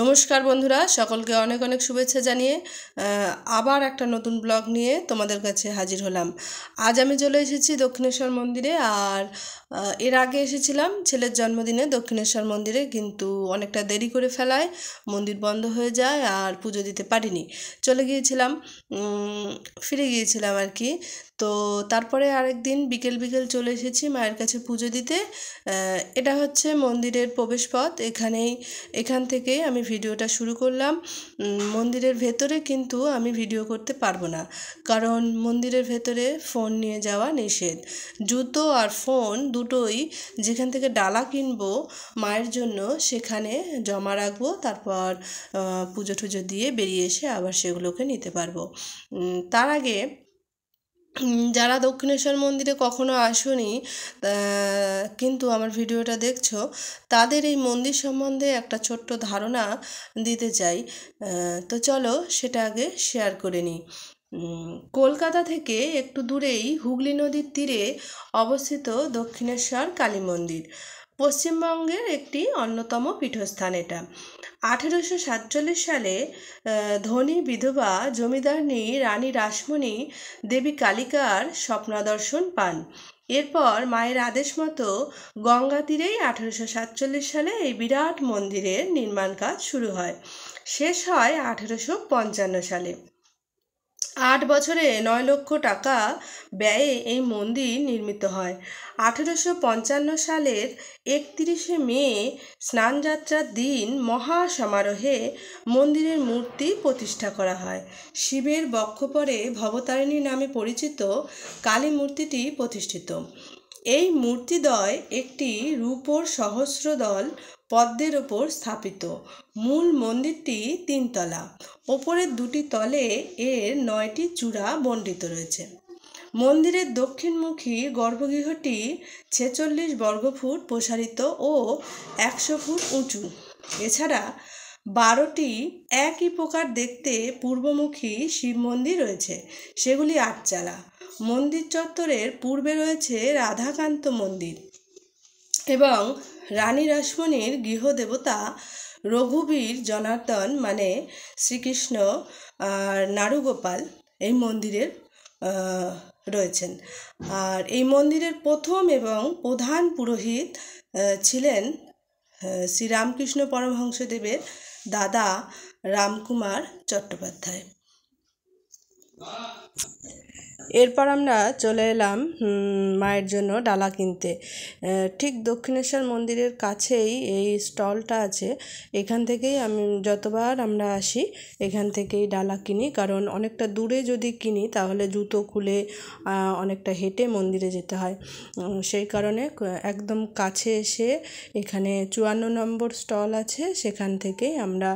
নমস্কার বন্ধুরা সকলকে অনেক অনেক শুভেচ্ছা জানিয়ে আবার একটা নতুন ব্লগ নিয়ে তোমাদের কাছে হাজির হলাম আজ আমি চলে এসেছি দক্ষিণেশ্বর মন্দিরে আর এর আগে এসেছিলাম ছেলের জন্মদিনে দক্ষিণেশ্বর মন্দিরে কিন্তু অনেকটা দেরি করে ফেলায় মন্দির বন্ধ হয়ে যায় আর পুজো দিতে পারিনি চলে গিয়েছিলাম ফিরে গিয়েছিলাম আর কি তো তারপরে দিন বিকেল বিকেল চলে এসেছি মায়ের কাছে পুজো দিতে এটা হচ্ছে মন্দিরের প্রবেশপথ এখানেই এখান থেকে আমি ভিডিওটা শুরু করলাম মন্দিরের ভেতরে কিন্তু আমি ভিডিও করতে পারবো না কারণ মন্দিরের ভেতরে ফোন নিয়ে যাওয়া নিষেধ জুতো আর ফোন দুটোই যেখান থেকে ডালা কিনবো মায়ের জন্য সেখানে জমা রাখবো তারপর পুজো টুজো দিয়ে বেরিয়ে এসে আবার সেগুলোকে নিতে পারবো তার আগে যারা দক্ষিণেশ্বর মন্দিরে কখনো আসনি কিন্তু আমার ভিডিওটা দেখছো তাদের এই মন্দির সম্বন্ধে একটা ছোট্ট ধারণা দিতে চাই তো চলো সেটা আগে শেয়ার করে নিই কলকাতা থেকে একটু দূরেই হুগলি নদীর তীরে অবস্থিত দক্ষিণেশ্বর কালী মন্দির পশ্চিমবঙ্গের একটি অন্যতম পীঠস্থান এটা আঠেরোশো সাতচল্লিশ সালে ধনী বিধবা জমিদারনি রানী রাসমণি দেবী কালিকার স্বপ্নদর্শন পান এরপর মায়ের আদেশ মতো গঙ্গা তীরেই আঠেরোশো সাতচল্লিশ সালে এই বিরাট মন্দিরের নির্মাণ কাজ শুরু হয় শেষ হয় আঠেরোশো পঞ্চান্ন সালে আট বছরে নয় লক্ষ টাকা ব্যয়ে এই মন্দির নির্মিত হয় আঠেরোশো পঞ্চান্ন সালের একত্রিশে মে স্নানযাত্রার দিন মহা সমারোহে মন্দিরের মূর্তি প্রতিষ্ঠা করা হয় শিবের বক্ষপরে ভবতারিণী নামে পরিচিত কালী মূর্তিটি প্রতিষ্ঠিত এই মূর্তিদ্বয় একটি রূপোর সহস্রদল পদ্মের ওপর স্থাপিত মূল মন্দিরটি তিনতলা ওপরের দুটি তলে এর নয়টি চূড়া বণ্ডিত রয়েছে মন্দিরের দক্ষিণমুখী গর্ভগৃহটি ছেচল্লিশ বর্গফুট প্রসারিত ও একশো ফুট উঁচু এছাড়া বারোটি একই প্রকার দেখতে পূর্বমুখী শিব মন্দির রয়েছে সেগুলি আটচালা মন্দির চত্বরের পূর্বে রয়েছে রাধাকান্ত মন্দির এবং রানী রাসমণির গৃহদেবতা রঘুবীর জনার্দন মানে শ্রীকৃষ্ণ আর নারুগোপাল এই মন্দিরের রয়েছেন আর এই মন্দিরের প্রথম এবং প্রধান পুরোহিত ছিলেন শ্রীরামকৃষ্ণ পরমহংসদেবের দাদা রামকুমার চট্টোপাধ্যায় এরপর আমরা চলে এলাম মায়ের জন্য ডালা কিনতে ঠিক দক্ষিণেশ্বর মন্দিরের কাছেই এই স্টলটা আছে এখান থেকেই আমি যতবার আমরা আসি এখান থেকেই ডালা কিনি কারণ অনেকটা দূরে যদি কিনি তাহলে জুতো খুলে অনেকটা হেঁটে মন্দিরে যেতে হয় সেই কারণে একদম কাছে এসে এখানে চুয়ান্ন নম্বর স্টল আছে সেখান থেকেই আমরা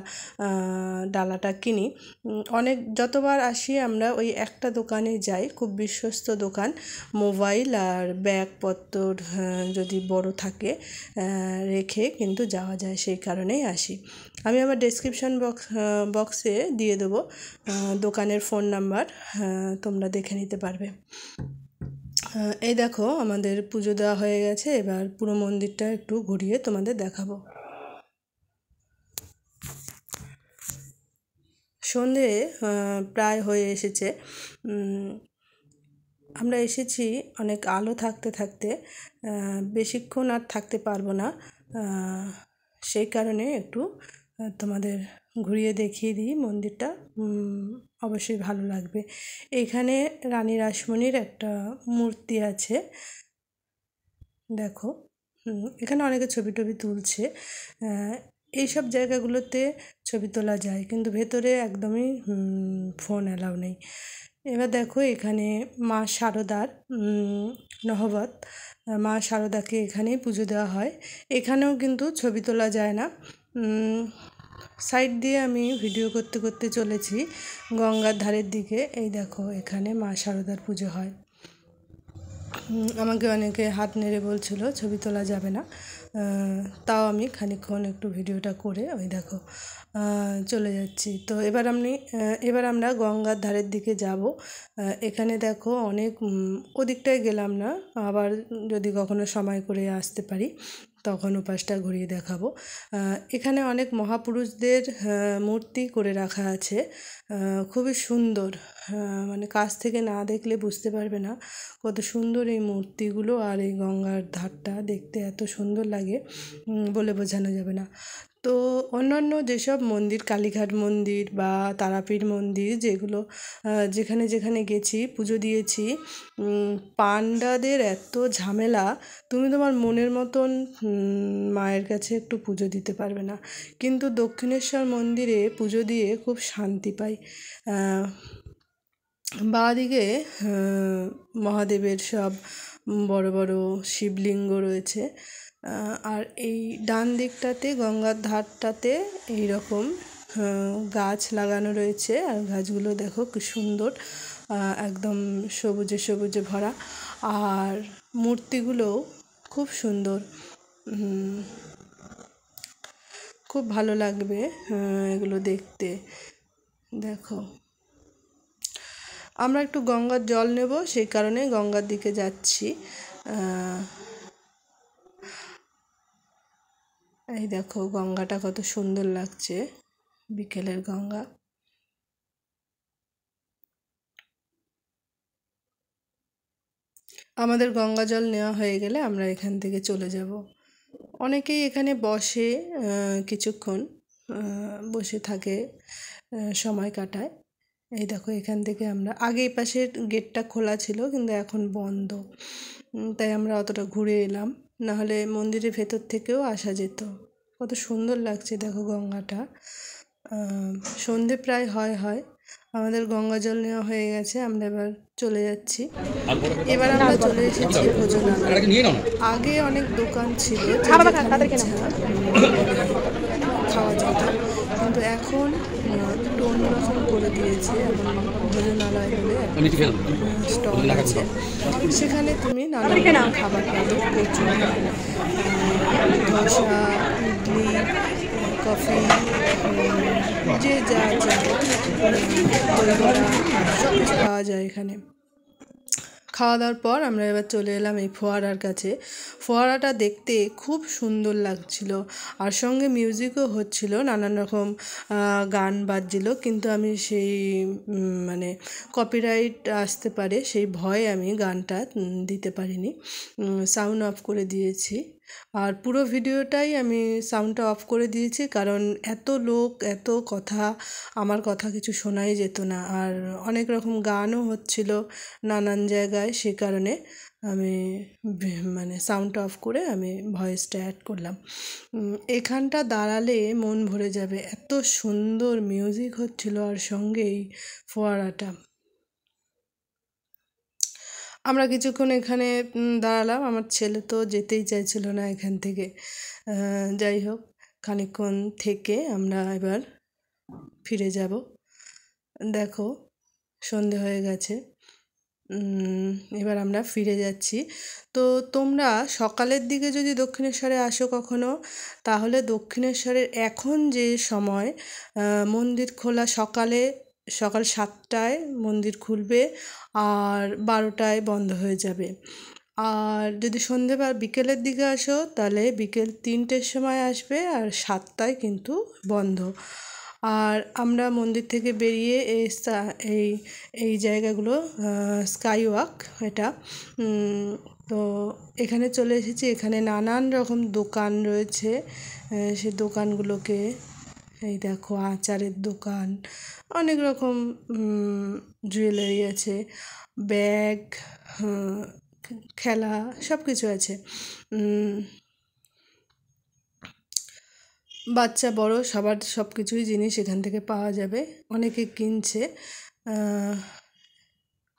ডালাটা কিনি অনেক যতবার আসি আমরা ওই একটা দোকানে যাই খুব বিশ্বস্ত দোকান মোবাইল আর ব্যাগপত্র যদি বড় থাকে রেখে কিন্তু যাওয়া যায় সেই কারণেই আসি আমি আমার ডেসক্রিপশন বক্স বক্সে দিয়ে দেবো দোকানের ফোন নাম্বার তোমরা দেখে নিতে পারবে এই দেখো আমাদের পুজো দেওয়া হয়ে গেছে এবার পুরো মন্দিরটা একটু ঘুরিয়ে তোমাদের দেখাবো সন্ধে প্রায় হয়ে এসেছে আমরা এসেছি অনেক আলো থাকতে থাকতে বেশিক্ষণ আর থাকতে পারবো না সেই কারণে একটু তোমাদের ঘুরিয়ে দেখিয়ে দিই মন্দিরটা অবশ্যই ভালো লাগবে এখানে রানী রাসমণির একটা মূর্তি আছে দেখো এখানে অনেকে ছবি টবি তুলছে এইসব জায়গাগুলোতে ছবি তোলা যায় কিন্তু ভেতরে একদমই ফোন অ্যালাউ নেই এবার দেখো এখানে মা শারদার নহবত মা শারদাকে এখানেই পুজো দেওয়া হয় এখানেও কিন্তু ছবি তোলা যায় না সাইড দিয়ে আমি ভিডিও করতে করতে চলেছি গঙ্গার ধারের দিকে এই দেখো এখানে মা শারদার পুজো হয় আমাকে অনেকে হাত নেড়ে বলছিল ছবি তোলা যাবে না তাও আমি খানিক্ষণ একটু ভিডিওটা করে ওই দেখো চলে যাচ্ছি তো এবার আমি এবার আমরা গঙ্গার ধারের দিকে যাব এখানে দেখো অনেক ওদিকটায় গেলাম না আবার যদি কখনো সময় করে আসতে পারি তখন উপাসটা ঘুরিয়ে দেখাবো এখানে অনেক মহাপুরুষদের মূর্তি করে রাখা আছে খুবই সুন্দর মানে কাছ থেকে না দেখলে বুঝতে পারবে না কত সুন্দর এই মূর্তিগুলো আর এই গঙ্গার ধারটা দেখতে এত সুন্দর লাগে বলে বোঝানো যাবে না তো অন্যান্য যেসব মন্দির কালীঘাট মন্দির বা তারাপীঠ মন্দির যেগুলো যেখানে যেখানে গেছি পুজো দিয়েছি পান্ডাদের এত ঝামেলা তুমি তোমার মনের মতন মায়ের কাছে একটু পুজো দিতে পারবে না কিন্তু দক্ষিণেশ্বর মন্দিরে পুজো দিয়ে খুব শান্তি পাই বাঁদিকে মহাদেবের সব বড় বড় শিবলিঙ্গ রয়েছে আর এই ডান দিকটাতে গঙ্গার ধারটাতে এই রকম গাছ লাগানো রয়েছে আর গাছগুলো দেখো কি সুন্দর একদম সবুজে সবুজে ভরা আর মূর্তিগুলো খুব সুন্দর খুব ভালো লাগবে এগুলো দেখতে দেখো আমরা একটু গঙ্গার জল নেব সেই কারণে গঙ্গার দিকে যাচ্ছি এই দেখো গঙ্গাটা কত সুন্দর লাগছে বিকেলের গঙ্গা আমাদের গঙ্গা জল নেওয়া হয়ে গেলে আমরা এখান থেকে চলে যাব অনেকেই এখানে বসে কিছুক্ষণ বসে থাকে সময় কাটায় এই দেখো এখান থেকে আমরা আগে পাশের গেটটা খোলা ছিল কিন্তু এখন বন্ধ তাই আমরা অতটা ঘুরে এলাম নাহলে মন্দিরের ভেতর থেকেও আসা যেত কত সুন্দর লাগছে দেখো গঙ্গাটা সন্ধে প্রায় হয় হয় আমাদের গঙ্গা জল নেওয়া হয়ে গেছে আমরা এবার চলে যাচ্ছি এবার আমরা চলে এসেছি আগে অনেক দোকান ছিল খাওয়া যেত কিন্তু এখন করে দিয়েছে স্টল সেখানে তুমি নানা রকম খাবার পাবে প্রচুর ধোসা ইডলি কফি যে যা যা সব কিছু পাওয়া যায় এখানে খাওয়া দাওয়ার পর আমরা এবার চলে এলাম এই ফোয়ারার কাছে ফোয়ারাটা দেখতে খুব সুন্দর লাগছিল আর সঙ্গে মিউজিকও হচ্ছিল নানান রকম গান বাজছিল কিন্তু আমি সেই মানে কপিরাইট আসতে পারে সেই ভয়ে আমি গানটা দিতে পারিনি সাউন্ড অফ করে দিয়েছি আর পুরো ভিডিওটাই আমি সাউন্ডটা অফ করে দিয়েছি কারণ এত লোক এত কথা আমার কথা কিছু শোনাই যেত না আর অনেক রকম গানও হচ্ছিল নানান জায়গায় সে কারণে আমি মানে সাউন্ডটা অফ করে আমি ভয়েসটা অ্যাড করলাম এখানটা দাঁড়ালে মন ভরে যাবে এত সুন্দর মিউজিক হচ্ছিল আর সঙ্গেই ফোয়ারাটা আমরা কিছুক্ষণ এখানে দাঁড়ালাম আমার ছেলে তো যেতেই চাইছিল না এখান থেকে যাই হোক খানিক্ষণ থেকে আমরা এবার ফিরে যাব দেখো সন্ধে হয়ে গেছে এবার আমরা ফিরে যাচ্ছি তো তোমরা সকালের দিকে যদি দক্ষিণেশ্বরে আসো কখনো তাহলে দক্ষিণেশ্বরের এখন যে সময় মন্দির খোলা সকালে সকাল সাতটায় মন্দির খুলবে আর বারোটায় বন্ধ হয়ে যাবে আর যদি সন্ধেবেলা বিকেলের দিকে আসো তাহলে বিকেল তিনটের সময় আসবে আর সাতটায় কিন্তু বন্ধ আর আমরা মন্দির থেকে বেরিয়ে এই এই এই জায়গাগুলো স্কাই ওয়াক এটা তো এখানে চলে এসেছি এখানে নানান রকম দোকান রয়েছে সে দোকানগুলোকে এই দেখো আচারের দোকান অনেক রকম জুয়েলারি আছে ব্যাগ খেলা সব কিছু আছে বাচ্চা বড় সবার সব কিছুই জিনিস এখান থেকে পাওয়া যাবে অনেকে কিনছে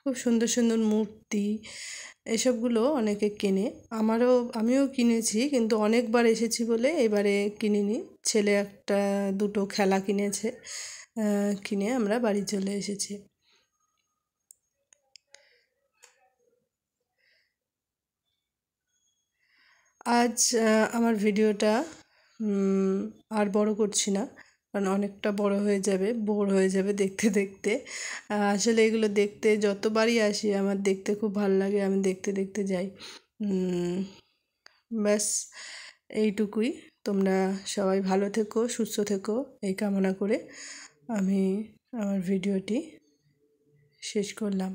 খুব সুন্দর সুন্দর মূর্তি এসবগুলো অনেকে কেনে আমারও আমিও কিনেছি কিন্তু অনেকবার এসেছি বলে এবারে কিনিনি ছেলে একটা দুটো খেলা কিনেছে কিনে আমরা বাড়ি চলে এসেছি আজ আমার ভিডিওটা আর বড় করছি না কারণ অনেকটা বড় হয়ে যাবে বোর হয়ে যাবে দেখতে দেখতে আসলে এগুলো দেখতে যতবারই আসি আমার দেখতে খুব ভালো লাগে আমি দেখতে দেখতে যাই ব্যাস এইটুকুই তোমরা সবাই ভালো থেকো সুস্থ থেকো এই কামনা করে আমি আমার ভিডিওটি শেষ করলাম